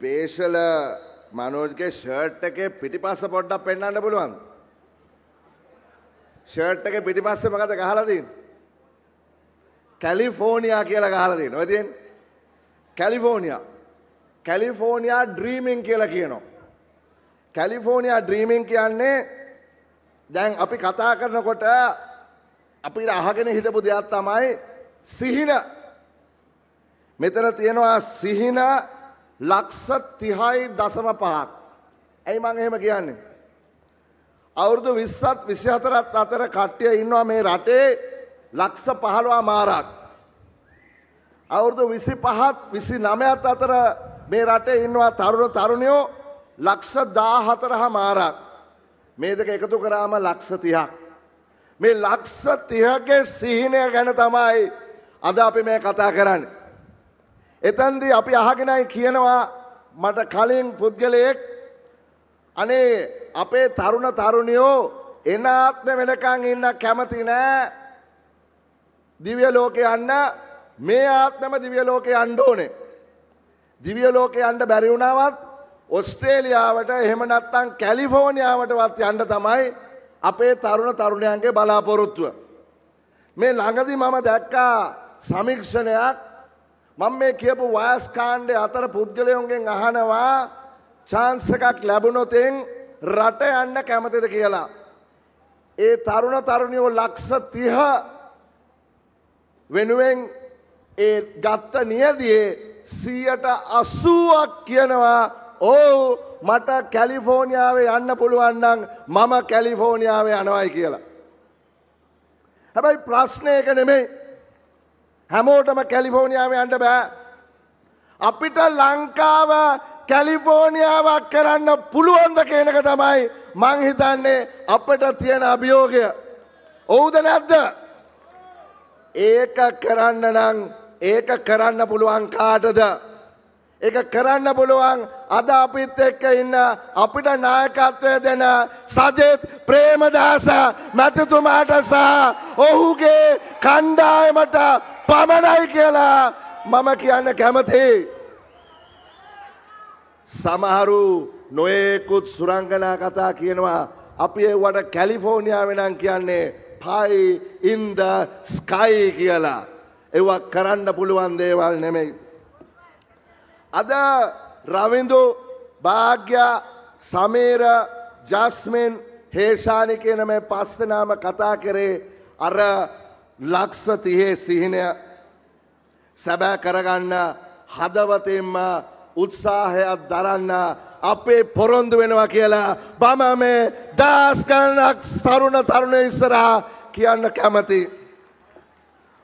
පේශල මනෝජ්ගේ shirt එකේ පිටිපස්ස පොඩ්ඩක් පෙන්වන්න පුළුවන්. ෂර්ට් එකේ පිටිපස්ස මොකද ගහලා තියෙන්නේ? කැලිෆෝනියා කියලා ගහලා තියෙනවා. ඔය තියෙන්නේ කැලිෆෝනියා. කැලිෆෝනියා ඩ්‍රීමින් කියලා කියනවා. කැලිෆෝනියා ඩ්‍රීමින් කියන්නේ දැන් අපි කතා කරනකොට අපිට අහගෙන හිටපු දෙයක් තමයි සිහින. මෙතන තියෙනවා සිහින ලක්ෂ තිහයි දසම පහක්. ඇයි මං එහෙම කියන්නේ. අවුරුදු විස්සත් විසිහතරත් අතර කට්ටිය ඉන්නවා මේ රටේ ලක්ෂ පහළවා මාරක්. අවුරුදු විසි පහත් විසි නමයත් අතර මේ රටේ ඉන්නවා තරුණ තරුණයෝ ලක්ෂ දාහතරහ මාරක්. මේ දෙක එකතු කරාම ලක්ෂ තිහක්. මේ ලක්ෂ තිහගේ සිහිනය ගැන තමයි අද අපි මේ කතා කරන්නේ. එතන්දී අපි අහගෙනයි කියනවා මට කලින් පුද්ගලයෙක් අනේ අපේ තරුණ තරුණියෝ එන ආත්ම වෙනකන් ඉන්න කැමති නෑ දිව්‍ය ලෝකේ යන්න මේ ආත්මම දිව්‍ය ලෝකේ යන්න ඕනේ. දිව්‍ය ලෝකේ යන්න බැරි වුණාවත් ඔස්ට්‍රේලියාවට එහෙම නැත්නම් කැලිෆෝනියාවටවත් යන්න තමයි අපේ තරුණ තරුණයන්ගේ බලාපොරොත්තුව. මේ ළඟදී මම දැක්කා සමීක්ෂණයක් මම මේ කියපු වයස් කාණ්ඩය අතර පුද්ගලයොන්ගෙන් අහනවා චාන්ස එකක් ලැබුණොතෙන් රට යන්න කැමතිද කියලා. ඒ තරුණ තරුණියෝ ලක්ස තිහ වෙනුවෙන් ඒ ගත්ත නියදියේ සීයට අස්සුවක් කියනවා ඕ මට කැලිෆෝනිියාවේ යන්න පුළුවන්නන් මම කැලිෆෝනිියාවේ යනවයි කියලා. හැබැයි ප්‍රශ්නයක නෙමෙයි හැමෝටම කැලිෆෝනිියාව යන්ට බෑ. අපිට ලංකාව කැලිෆෝනිියාවක් කරන්න පුළුවන්ද කියනක තමයි මංහිතන්නේ අපට තියෙන අභියෝගය. ඔවුද නැද්ද. ඒක කරන්න නං ඒක කරන්න පුළුවන් කාටද. එක කරන්න පුළුවන් අද අපිත් එක්ක ඉන්න අපිට නායකත්වය දෙන සජෙත් ප්‍රේමදාස මැතිතුමාට සහ ඔහුගේ කණ්ඩායමට පමණයි කියලා මම කියන්න කැමති. සමහරු නොයෙකුත් සුරංගනා කතා කියනවා අපි ඒවට කැලිෆෝනිියාව නම් කියන්නේ පයි ඉන්ද ස්කයි කියලා. එවක් කරන්න පුළුවන් දේවල් නෙමෙයි. අද රවිඳු භාග්‍යා සමීර ජස්මින් හේෂානි කියන මේ පස්සනාම කතා කරේ අර ලක්ස තිහේ සිහිනය සැබෑ කරගන්න හදවතෙන්ම උත්සාහයක් දරන්න අපේ පොරොන්දු වෙනවා කියලා බම මේ දාස්කන්නක් තරුණ තරුණ ඉස්සරහා කියන්න කැමති.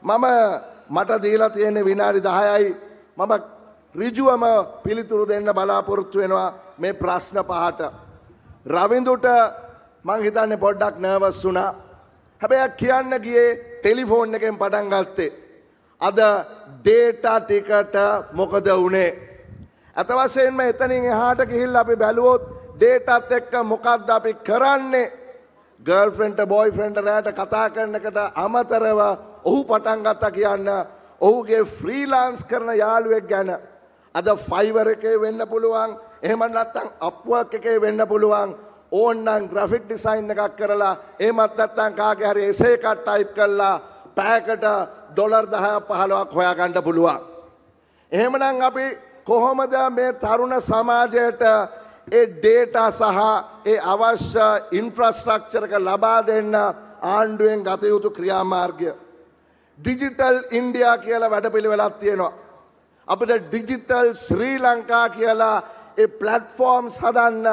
මම මට දීලා තියෙන විනාඩි දහයයි මම රිජුවම පිළිතුරු දෙන්න බලාපොරොත්තු වෙනවා මේ ප්‍රශ්න පහට. රවිඳුට මං හිතන්නේ පොඩ්ඩක් නර්වස් වුණා. හැබැයි කියන්න ගියේ ටෙලිෆෝන් එකෙන් පටන් ගත්තේ. අද ඩේටා ටිකට මොකද වනේ. ඇතවසයෙන්ම එතනින් එහාට ගිහිල් අපි බැලුවොත් ඩේටත් එක්ක මොකක්ද අපි කරන්නේ. ගර්ල්ෆෙන්ට බොයිෆෙන්ට රෑට කතා කරනකට අමතරව ඔහු පටන් ගත්තා කියන්න ඔහුගේ ෆ්‍රීලාන්ස් කරන යාළුවෙක් ගැන. අද ෆයිවර එකේ වෙන්න පුළුවන් එහෙම නැත්තම් අප්වක් එකේ වෙන්න පුළුවන් ඕන්නම් ග්‍රෆික් ඩිසයින් එකක් කරලා ඒමත් නැත්තම් කාගේ හරි එසේ එකක් ටයිප් කරලා පැයකට ඩොලර් 10ක් 15ක් හොයාගන්න පුළුවන්. එහෙමනම් අපි කොහොමද මේ තරුණ සමාජයට ඒ ඩේටා සහ ඒ අවශ්‍ය ඉන්ෆ්‍රාස්ට්‍රක්චර් එක ලබා දෙන්න ආණ්ඩුවෙන් ගත යුතු ක්‍රියාමාර්ගය ඩිජිටල් ඉන්ඩියා කියලා වැඩපිළිවෙලක් තියෙනවා. අපිට ඩිජිටල් ශ්‍රී ලංකා කියලා ඒ ප්ලට්ෆෝර්ම් සදන්න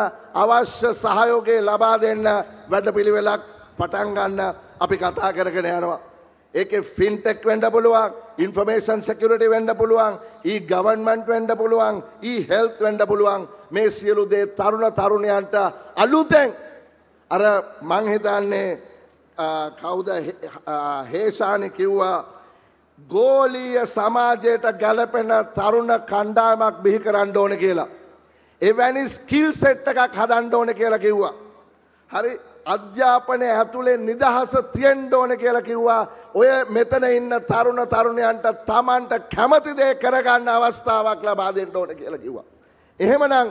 අවශ්‍ය සහයෝගේ ලබා දෙන්න වැඩ පිළිවෙලක් පටන්ගන්න අපි කතා කරගෙන යනවා. ඒක ෆින්ටෙක් වෙන්ඩ පුළුවන් ඉන්ෆර්මේෂන් සෙකුරට වෙන්ඩ පුළුවන් ඒ ගවන්මන්ට් වෙන්ඩ පුළුවන් ඒ හෙල්ත් වෙන්ඩ පුළුවන් මේ සියලු දේ තරුණ තරුණයන්ට අලුතැන් අර මංහිතන්නේ කවුද හේෂානි කිව්වා ගෝලීය සමාජයට ගැලපෙන තරුණ කණ්ඩායමක් බිහි කරන්න ඕන කියලා. එවැනි ස්කිල් සෙට් එකක් හදන්න ඕන කියලා කිව්වා. හරි අධ්‍යාපනය ඇතුලේ නිදහස තියෙන්න ඕන කියලා කිව්වා. ඔය මෙතන ඉන්න තරුණ තරුණයන්ට Tamanට කැමති දේ කරගන්න අවස්ථාවක් ලබා දෙන්න ඕන කියලා කිව්වා. එහෙමනම්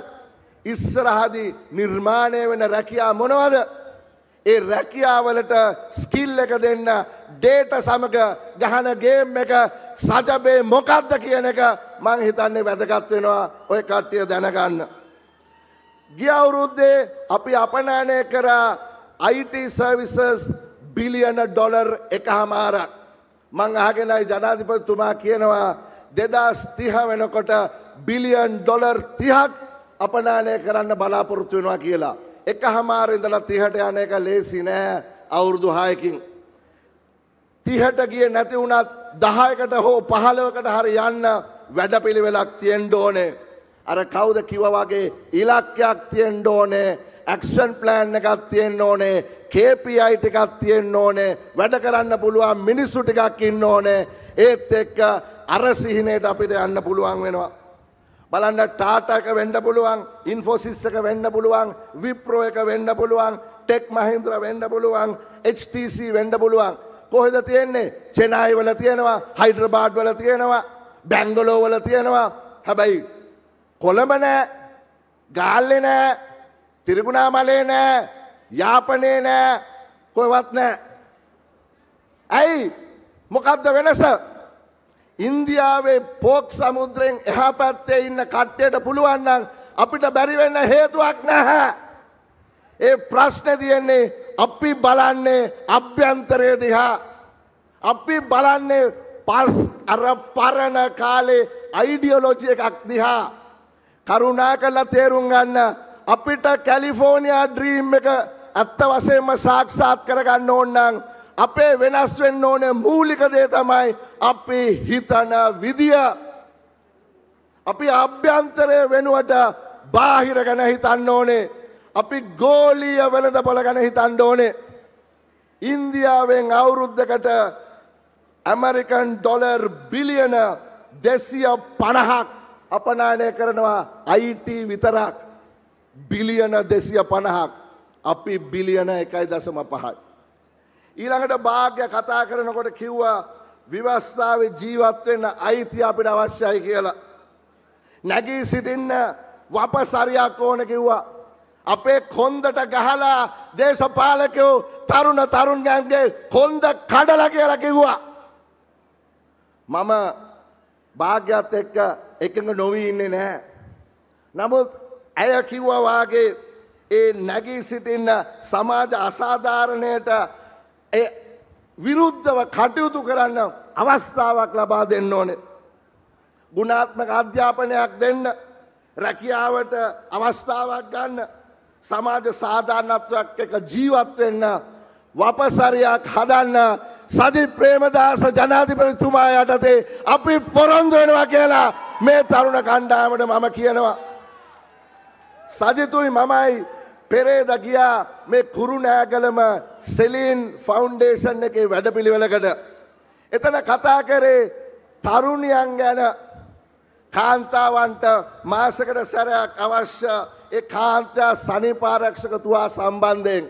ඉස්සරහදී නිර්මාණය වෙන රැකියා මොනවද? ඒ රැකියාවලට ස්කිල් එක දෙන්න ඩේට සමග ගහන ගේම් එක සජබේ මොකක්ද කියන එක මං හිතන්නේ වැදගත් වෙනවා ඔය කට්ටිය දැනගන්න. ගිය අවුරුද්දේ අපි අපනෑනය කර IT සර්විසස් බිලියන ඩොලර් එක හමාරක්. මං අහගෙනයි ජනාධිපතිතුමා කියනවා දෙදස් තිහ වෙනකොට බිලියන් ඩොලර් තිහක් අපනානය කරන්න බලාපොරොත්තු වෙනවා කියලා. එක හමාරඉඳලා තිහට යන එක ලේසි නෑ අවුරුදු හායකින්. තිහට ගිය නැති වුණත් දහයකට හෝ පහළවකට හරි යන්න වැඩපිළිවෙලක් තියෙන් ඩෝනේ. අර කවුද කිව වගේ ඉලක්කයක් තියෙන් ඩෝනේ ඇක්ෂන් ප්ලෑන් එකක් තියෙන් ඕනේ KPI ටිකක් තියෙන්න ඕනේ වැඩ කරන්න පුළුවන් මිනිස්සු ටිකක් ඉන්න ඕනේ ඒත් එක්ක අර සිහිනයට අපිට යන්න පුළුවන් වෙනවා බලන්න ටාටක වෙන්ඩ පුළුවන් ඉන්ෆෝසිස්සක වෙන්න පුළුවන් විප්‍රෝ එක වෙන්න පුළුවන් ටෙක් මහින්ද්‍ර වෙන්ඩ පුළුවන් HTC වෙන්ඩ පුළුවන් කොහෙද තියෙන්නේ චෙනයි වල තියෙනවා හයිඩ්‍රබාඩ් වල තියෙනවා බැංගලෝ වල තියෙනවා හැබැයි කොළඹනෑ ගාල්ලෙ නෑ තිරිගුණා මලේ නෑ යාපනේ නෑ කොවත් නෑ ඇයි මොකක්ද වෙනස ඉන්දියාවේ පෝක් සමුද්‍රයෙන් එහා පැත්තේ ඉන්න කට්ටයට පුළුවන් නම් අපිට බැරි වෙන්න හේතුවක් නැහැ. ඒ ප්‍රශ්නේ තියෙන්නේ අපි බලන්නේ අභ්‍යන්තරය දිහා. අපි බලන්නේ පල්ස් අර පරණ කාලේ අයිඩියොලොජි එකක් දිහා. කරුණා කළා තේරුම් ගන්න අපිට කැලිෆෝනියා ඩ්‍රීම් එක ඇත්ත වශයෙන්ම සාක්ෂාත් කරගන්න ඕන නම් අපේ වෙනස් වෙන්න ඕනේ මූලික දේ තමයි අපි හිතන විදිය. අපි අභ්‍යන්තරය වෙනුවට බාහිර ගැන හිතන්න ඕනේ. අපි ගෝලීය වෙළඳපොළ ගැන හිතන්න ඕනේ. ඉන්දියාවෙන් අවුරුද්දකට ඇමරිකන් ඩොලර් බිලියන දෙසිය පණහක් අපනානය කරනවා අයිට විතරක් බිලියන දෙසිය පණහක් අපි බිලියන එකයි දසම පහයි. ඊළඟට භාග්‍ය කතා කරනකොට කිව්වා විවස්ථාවේ ජීවත්වෙන්න අයිති අපිට අවශ්‍යයි කියලා. නැගී සිටින්න වපසරයක් ඕන කිව්වා. අපේ කොන්දට ගහලා දේශපාලකයෝ තරුණ තරුණයන්ගේ කොන්ද කඩල කියලා කිව්වා. මම භාග්‍යත් එක්ක එකඟ නොවී ඉන්නේ නැහැ. නමුත් ඇය කිව්වා වාගේ ඒ නැගී සිටින්න සමාජ අසාධාරණයට ඒ විරුද්ධව කටයුතු කරන්න අවස්ථාවක් ලබා දෙන්න ඕනේ. ගුණාත්මක අධ්‍යාපනයක් දෙන්න රැකියාවට අවස්ථාවක් ගන්න සමාජ සාධාරණත්වයක් එක ජීවත් වෙන්න වපසරයක් හදන්න සජි ප්‍රේමදාස ජනාධිපතිතුමා යටතේ අපි පොරොන්දු වෙනවා කියලා මේ තරුණ කණ්ඩායමට මම කියනවා. සජිතුයි මමයි පෙරේද ගියා මේ කුරුණෑගලම සෙලීන් ෆවුන්ඩේෂන් එකේ වැඩපිළිවෙලකට. එතන කතා කරේ තරුණියන් ගැන කාන්තාවන්ට මාසකට සැරයක් අවශ්‍ය ඒ කාන්තා සනිපාරක්ෂකතුවා සම්බන්ධයෙන්.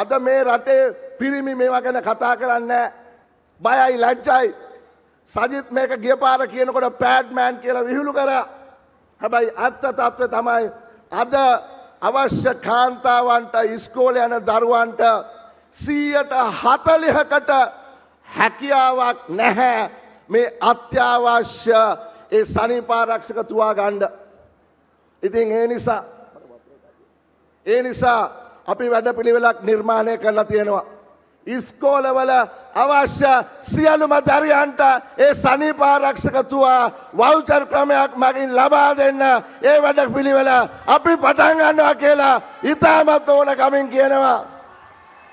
අද මේ රටේ පිරිමි මේවා ගැන කතා කරන්න බයයි ලැජ්ජයි සජිත් මේක ගියපාර කියනකොට පෑඩ්මෑන් කියලා විහිළු කර හැබැයි අත්ත තත්ත්ව තමයි අද අවශ්‍ය කාන්තාවන්ට ඉස්කෝල යන දරුවන්ට සීයට හතලිහකට හැකියාවක් නැහැ මේ අත්‍යවශ්‍ය ඒ සනිපාරක්ෂක තුවා ගණ්ඩ. ඉතින් ඒ නිසා ඒ නිසා අපි වැඩ පිළිවෙලක් නිර්මාණය කරලා තියෙනවා. ඉස්කෝලවල අවශ්‍ය සියලුම දරියන්ට ඒ සනිපාරක්ෂකතුවා වෞචර් ක්‍රමයක් මගින් ලබා දෙන්න ඒ වැඩ පිළිවෙල අපි පටන් ගන්නවා කියලා ඉතාමත් ඕන කමින් කියනවා.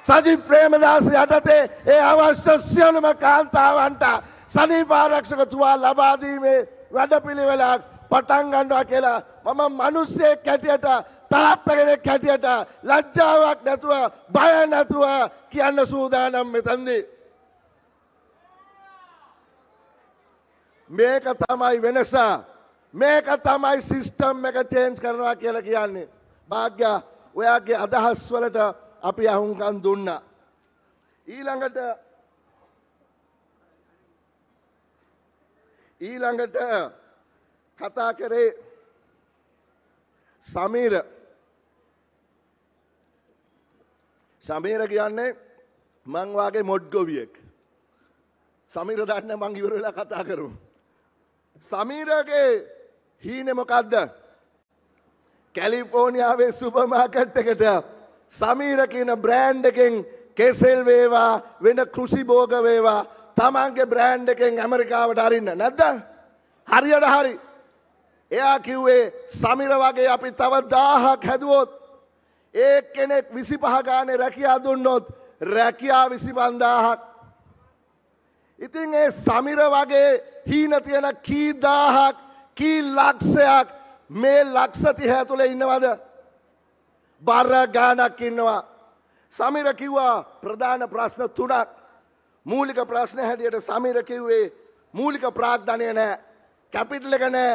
සජි ප්‍රේමදාස යටතේ ඒ අවශ්‍ය සියලුම කාන්තාවන්ට සනිපාරක්ෂකතුවා ලබාදීමේ වැඩ පිළිවෙලක් පටන් ගන්නවා කියලා මම මනුස්සේ කැටියට තාත්තගෙනෙක් හැටියට ලජ්ජාවක් නැතුව බය නැතුව කියන්න සූදානම් මෙතන්දී. මේක තමයි වෙනස මේක තමයි සිිස්ටම් එක චේන්ස් කරනවා කියලා කියන්නේ. භාග්‍යා ඔයාගේ අදහස් වලට අපි අහුන්කන් දුන්න. ඊළඟට ඊළඟට කතා කරේ සමීර සමීර කියන්නේ මංවාගේ මොඩ්ගොවියෙක් සමීර දන්න මං ඉවරලා කතා කරුම්. සමීරගේ හීනෙමොකක්ද කැලිෆෝනිියාවේ සුපමාකට් එකට සමීර කියන බ්‍රෑන්ඩ් එකෙන් කෙසෙල් වේවා වෙන කෘෂිභෝග වේවා තමන්ගේ බ්‍රෑන්ඩ් එකෙන් ඇමරිකාවට අරින්න නැද්ද හරියට හරි එයා කිව්වේ සමිර වගේ අපි තව දාහක් හැදුවොත් ඒ කෙනෙක් විසි පහගානේ රැකියා දුන්නොත් රැකියා විසි බන්දාහක් ඉතින් ඒ සමිර වගේ හීන තියෙන කී දාහක් කී ලක්ෂයක් මේ ලක්ෂති හැ තුළ ඉන්නවද බර ගානක් ඉන්නවා. සමිර කිව්වා ප්‍රධාන ප්‍රශ්න තුනක් මූලික ප්‍රශ්න හැටියට සමිර කිව්වේ මූලික ප්‍රාග්ධනය නෑ කැපිටල එක නෑ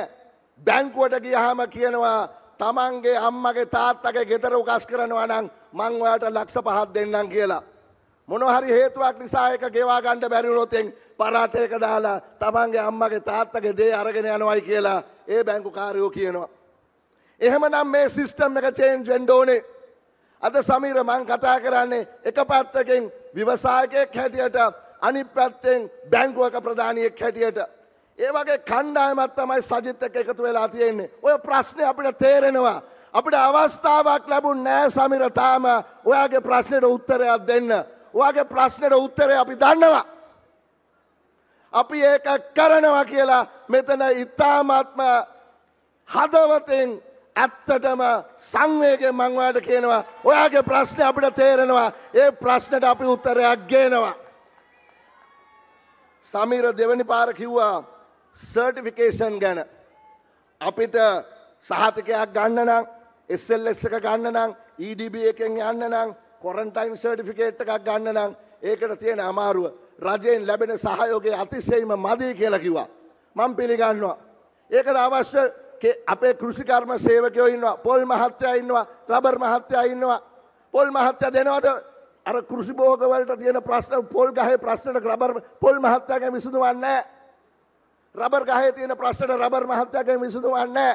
බැංකුවට ගියහම කියනවා තමන්ගේ අම්මගේ තාත්තගේ ගෙදර උකස් කරනවා නම් මං ඔයාට ලක්ෂ පහක් දෙන්නම් කියලා. මොනොහරි හේතුවක් නිසා එක ගෙවා ගණ්ඩ බැරිවුණොතෙන් පරාටයක දාලා තමන්ගේ අම්මගේ තාත්තගේ දේ අරගෙන යනවයි කියලා ඒ බැංකු කාරයෝ කියනවා. එහෙමනම් මේ සිිස්ටම් එක චේන්ජ් වෙන්ඩෝනේ අද සමීර මං කතා කරන්නේ එක පත්තකින් විවසායකයක් හැටියට අනි පැත්තෙන් බැංකුවක ප්‍රධානයෙක් හැටියට. ඒවගේ කණ්ඩායමත් තමයි සජිත්තක එකතු වෙලා තියෙන්නේ. ඔය ප්‍රශ්නය අපිට තේරෙනවා. අපිට අවස්ථාවක් ලැබුන් නෑ සමිර තාම ඔයාගේ ප්‍රශ්නයට උත්තරයක් දෙන්න. ඔයාගේ ප්‍රශ්නයට උත්තරය අපි දන්නවා. අපි ඒක කරනවා කියලා මෙතන ඉතාමත්ම හදවතෙන් ඇත්තටම සංවේගෙන් මංවාට කියනවා ඔයාගේ ප්‍රශ්නය අපිට තේරෙනවා ඒ ප්‍රශ්නට අපි උත්තරයක් ගේනවා. සමීර දෙවනි පාර කිව්වා සර්ටිෆිකේෂන් ගැන අපිට සහතිකයක් ගන්න නම් එස්සල් එක ගන්න නම් EDB එකෙන් යන්න නම් කොරන්ටයිම් සර්ටිෆිකේට් එකක් ගන්න නම් ඒකට තියෙන අමාරුව රජයෙන් ලැබෙන සහයෝගේ අතිශයම මදී කියලා කිව්වා. මම පිළිගන්නවා. ඒකට අවශ්‍ය අපේ කෘෂිකර්ම සේවකයෝ ඉන්නවා. පොල් මහත්තයා ඉන්නවා. රබර් මහත්තයා ඉන්නවා. පොල් මහත්තයා දෙනවද අර කෘෂිභෝගවලට තියෙන ප්‍රශ්න පොල් ගහේ ප්‍රශ්නට රබර් පොල් මහත්තයාගෙන් විසඳුමක් නැහැ. රබර් ගහේ තියෙන ප්‍රශ්නට රබර් මහත්තයාගෙන් විසඳුමක් නැහැ.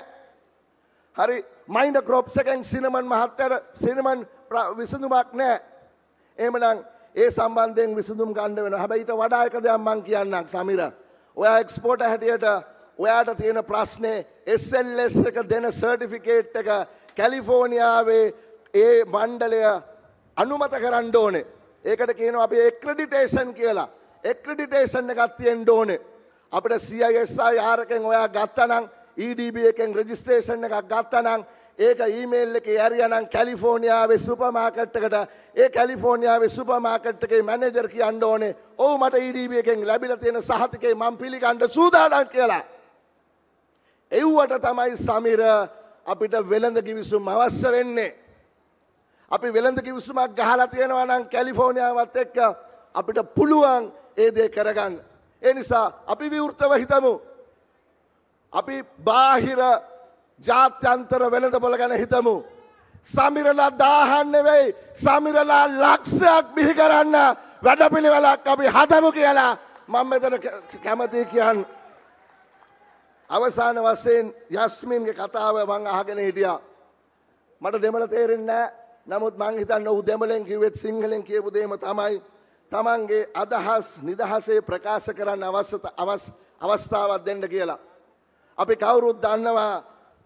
හරි මයින්ඩ් ක්‍රොප්ස් එකෙන් සිනමන් මහත්තයාට සිනමන් විසඳුමක් නෑ. එමනම් ඒ සම්බන්ධයෙන් විසඳුම් ගන්න වෙන හැබැයිට වඩා එක දෙයක් මං කියන්නම් සමිර. ඔයා එක්ස්පෝට හැටියට ඔයාට තියෙන ප්‍රශ්නේ SLS එක දෙන සර්ටිෆිකේට් එක කැලිෆෝනියාවේ ඒ මණ්ඩලය අනුමත කරන්න ඕනේ. ඒකට කියනවා අපි එක්‍රඩිටේෂන් කියලා. එක්‍රඩිටේෂන් එකක් තියෙන්න ඕනේ. අපිට CISIR එකෙන් ඔයා ගත්තනම් EDB එකෙන් රෙජිස්ට්‍රේෂන් එකක් ගත්තනම් ඒක ඊමේල් එකේ ඇරියනම් කැලිෆෝනියාවේ සුපර් මාකට් එකට ඒ කැලිෆෝනියාවේ සුපර් මාකට් එකේ මැනේජර් කියන්න ඕනේ ඔව් මට EDB එකෙන් ලැබිලා තියෙන සහතිකේ මම පිළිගන්න සූදානම් කියලා. එව්වට තමයි සමීර අපිට වෙළඳ කිවිසුම් අවශ්‍ය වෙන්නේ. අපි වෙළඳ කිවිසුමක් ගහලා තියෙනවා නම් කැලිෆෝනියාවත් එක්ක අපිට පුළුවන් ඒ දේ කරගන්න. ඒ නිසා අපි විවෘතව හිතමු. අපි බාහිර ජාත්‍යන්තර වෙළඳපොළ ගැන හිතමු. සමිරලා දාහන්නවෙයි සමිරලා ලක්ෂයක් බිහි කරන්න වැඩපිළිවෙලක් අපි හදමු කියලා මං මෙතන කැමති කියන්න. අවසාන වස්සයෙන් යස්මින්ගේ කතාව මං අහගෙන හිටියා. මට දෙමළ තේරෙන්නේ නමුත් මං හිතන්න ඔහු දෙමළෙන් කිව්වෙත් සිංහලෙන් කියපු දෙම තමයි තමන්ගේ අදහස් නිදහසේ ප්‍රකාශ කරන්න අවස්ථාවක් දෙන්න කියලා. අපි කවුරුත් දන්නවා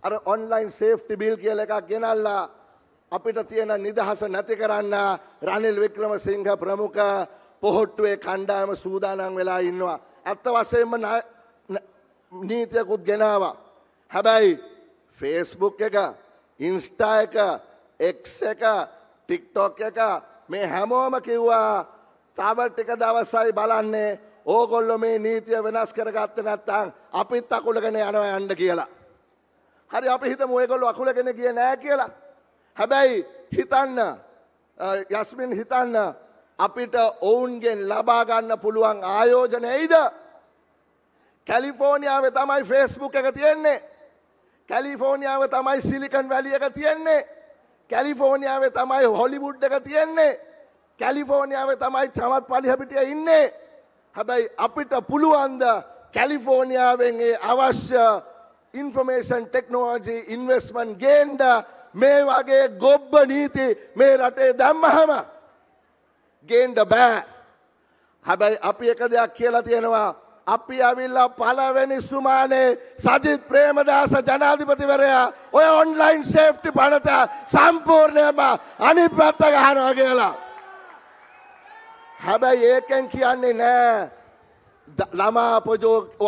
අර ඔන්ලයින් සේෆ්ටි බිල් කියල එකක් ගෙනල්ලා අපිට තියෙන නිදහස නැති කරන්න රනිල් වික්‍රම සිංහ ප්‍රමුඛ පොහොට්ටුවේ කණ්ඩායම සූදානම් වෙලා ඉන්නවා. ඇත්ත වසයෙන්ම නීතියකුත් ගෙනවා. හැබැයි ෆේස්බුක් එක ඉන්ස්ටා එක එක් එක ටික්ටොක් එක මේ හැමෝම කිව්වා තවටික දවසයි බලන්නේ ඕගොල්ලො මේ නීතිය වෙනස් කරගත්ත නැත්තං අපිත් අකුලගෙන යනවා යන්න කියලා. හරි අපි හිතමු ඒගොල්ලෝ අකුලගෙන ගියේ නෑ කියලා. හැබැයි හිතන්න යස්මින් හිතන්න අපිට ඔවුන්ගෙන් ලබා ගන්න පුළුවන් ආයෝජන ඇයිද? කැලිෆෝනියාවේ තමයි Facebook එක තියෙන්නේ. කැලිෆෝනියාව තමයි සිලිකන් වැලිය එක තියෙන්නේ. කැලිෆෝනියාවේ තමයි හොලිවුඩ් එක තියෙන්නේ. කැලිෆෝනියාවේ තමයි ත්‍රමත් පලිහපිටිය ඉන්නේ. හැබැයි අපිට පුළුවන්ද කැලිෆෝනියාවෙන් ඒ අවශ්‍ය ඉන්ෆර්මේෂන් ටෙක්නෝජී ඉන්වස්මන් ගේන්ඩ මේ වගේ ගොබ්බ නීති මේ රටේ දැම්මහම ගේන්ඩ බෑ හැබැයි අපි එක දෙයක් කියලා තියෙනවා අපි ඇවිල්ලා පලවෙනි සුමානේ සජිත් ප්‍රේමදාස ජනාධිපතිවරයා ඔය ඔන්ලයින් සේෆ්ටි පනත සම්පූර්ණයම අනි පැත්ත ගහනවා කියලා. හැබැයි ඒකෙන් කියන්නේ නෑ ළමා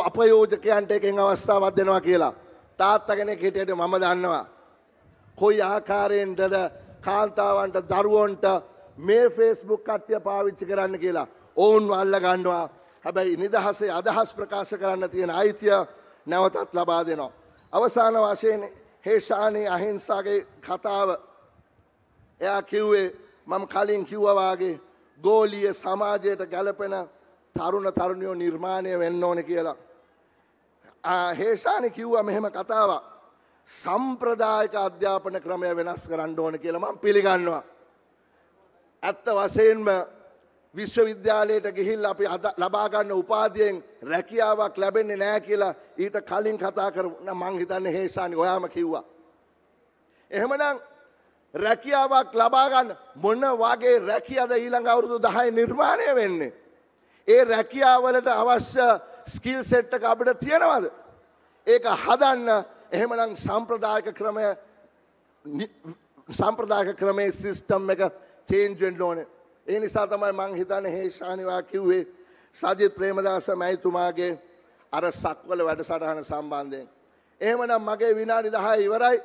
අපයෝජකයන්ට එකෙන් අවස්ථාවක් දෙනවා කියලා. තාත්තගෙන කෙටයට මම දන්නවා. කොයි ආකාරයෙන්ටද කාන්තාවන්ට දරුවන්ට මේ ෆේස්බුක් අත්‍ය පාවිච්චි කරන්න කියලා. ඔවුන් අල්ල ගණ්ඩවා හැබැයි නිදහසේ අදහස් ප්‍රකාශ කරන්න තියෙන අයිතිය නැවතත් ලබා දෙනවා. අවසාන වශයෙන් හේෂානී අහිංසාගේ කතාව එයා කිව්වේ මම කලින් කිව්වවාගේ ගෝලිය සමාජයට ගැලපෙන තරුණ තරුණයෝ නිර්මාණය වෙන්න ඕන කියලා. හේෂාන කිව්ව මෙහෙම කතාව සම්ප්‍රදායක අධ්‍යාපන ක්‍රමය වෙනස් කරන්න ඕන කියලම පිළිගන්නවා. ඇත්ත වසයෙන්ම විශ්වවිද්‍යාලයට ගිහිල් අපි ලබාගන්න උපාදියෙන් රැකියාවක් ලැබෙන්නේ නෑ කියලා ඊට කලින් කතා කරන මංහිතන්න හේෂානි ඔයාම කිව්වා. එහෙමනම් රැකියාවක් ලබාගන්න මොන වගේ රැකියද ඊළඟ අවුරුදු දහයි නිර්මාණය වෙන්නේ. ඒ රැකියාවලට අවශ්‍ය ස්කිල් සෙට් එක අපිට තියෙනවද? ඒක හදන්න එහෙමනම් සම්ප්‍රදායික ක්‍රමය සම්ප්‍රදායික ක්‍රමයේ සිස්ටම් එක චේන්ජ් වෙන්න ඕනේ. ඒ නිසා තමයි මං හිතන්නේ හේෂානිවා කිව්වේ සජිත් ප්‍රේමදාස මැතිතුමාගේ අර සක්වල වැඩසටහන සම්බන්ධයෙන්. එහෙමනම් මගේ විනාඩි 10 ඉවරයි.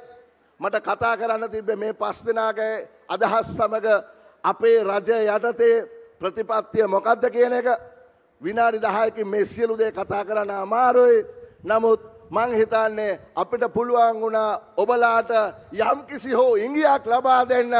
මට කතා කරන්න තිබ්බේ මේ පස් දෙනාගේ අදහස් සමග අපේ රජය යටතේ ප්‍රතිපත්තිය මොකක්ද කියන එක විනාඩි දහයකින් මේ සියලු දේ කතා කරන්න අමාරුයි. නමුත් මං හිතන්නේ අපිට පුළුවන් වුණා ඔබලාට යම්කිසි හෝ ඉංගියක් ලබා දෙන්න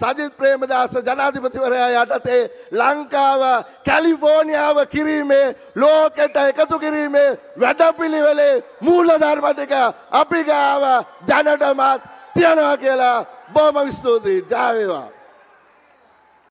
සජිත් ප්‍රේමදාස ජනාධිපතිවරයා යටතේ ලංකාව කැලිෆෝනියාව කිරීමේ ලෝකෙට එකතු කිරීමේ වැඩපිළිවෙලේ මූලධර්ම ටික අපි ගාව දැනටමත් තියනවා කියලා බොහොම ස්තුතියි. ජය වේවා.